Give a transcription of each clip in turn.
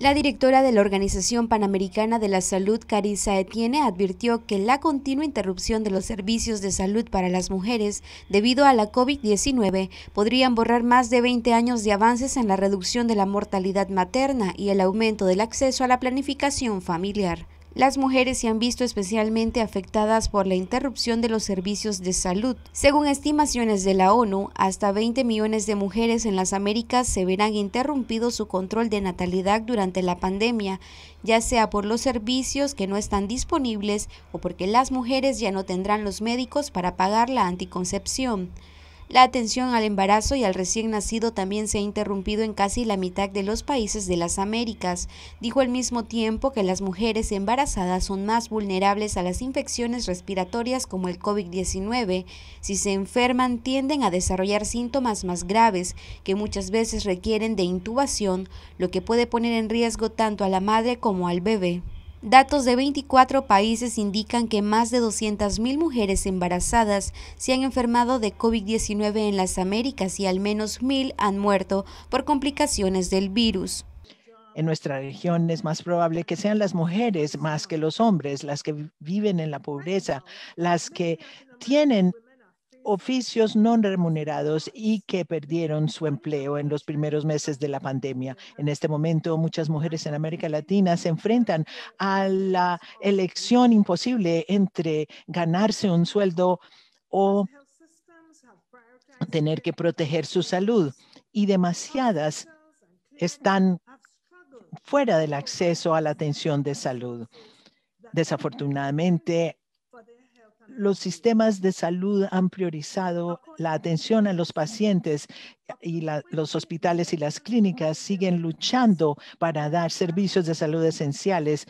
La directora de la Organización Panamericana de la Salud, Carissa Etienne, advirtió que la continua interrupción de los servicios de salud para las mujeres debido a la COVID-19 podrían borrar más de 20 años de avances en la reducción de la mortalidad materna y el aumento del acceso a la planificación familiar. Las mujeres se han visto especialmente afectadas por la interrupción de los servicios de salud. Según estimaciones de la ONU, hasta 20 millones de mujeres en las Américas se verán interrumpido su control de natalidad durante la pandemia, ya sea por los servicios que no están disponibles o porque las mujeres ya no tendrán los médicos para pagar la anticoncepción. La atención al embarazo y al recién nacido también se ha interrumpido en casi la mitad de los países de las Américas. Dijo al mismo tiempo que las mujeres embarazadas son más vulnerables a las infecciones respiratorias como el COVID-19. Si se enferman tienden a desarrollar síntomas más graves que muchas veces requieren de intubación, lo que puede poner en riesgo tanto a la madre como al bebé. Datos de 24 países indican que más de 200.000 mujeres embarazadas se han enfermado de COVID-19 en las Américas y al menos 1.000 han muerto por complicaciones del virus. En nuestra región es más probable que sean las mujeres más que los hombres las que viven en la pobreza, las que tienen oficios no remunerados y que perdieron su empleo en los primeros meses de la pandemia. En este momento, muchas mujeres en América Latina se enfrentan a la elección imposible entre ganarse un sueldo o tener que proteger su salud. Y demasiadas están fuera del acceso a la atención de salud. Desafortunadamente, los sistemas de salud han priorizado la atención a los pacientes y los hospitales y las clínicas siguen luchando para dar servicios de salud esenciales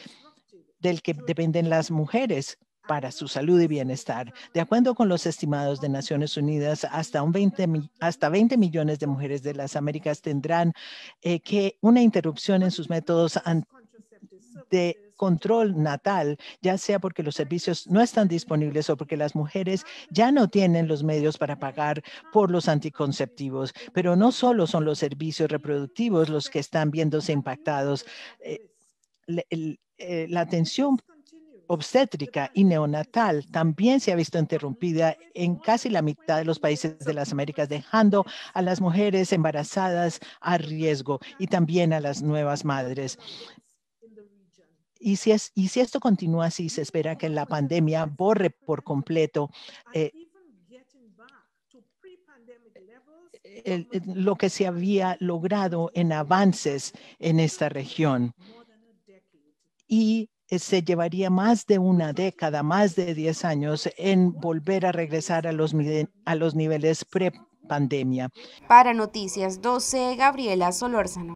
del que dependen las mujeres para su salud y bienestar. De acuerdo con los estimados de Naciones Unidas, hasta, un 20, hasta 20 millones de mujeres de las Américas tendrán eh, que una interrupción en sus métodos de control natal, ya sea porque los servicios no están disponibles o porque las mujeres ya no tienen los medios para pagar por los anticonceptivos. Pero no solo son los servicios reproductivos los que están viéndose impactados. Eh, eh, la atención obstétrica y neonatal también se ha visto interrumpida en casi la mitad de los países de las Américas, dejando a las mujeres embarazadas a riesgo y también a las nuevas madres. Y si, es, y si esto continúa así, se espera que la pandemia borre por completo eh, e-, eh, lo que se había logrado en avances en esta región. Y eh, se llevaría más de una década, más de 10 años en volver a regresar a los, a los niveles pre-pandemia. Para Noticias 12, Gabriela Solórzano.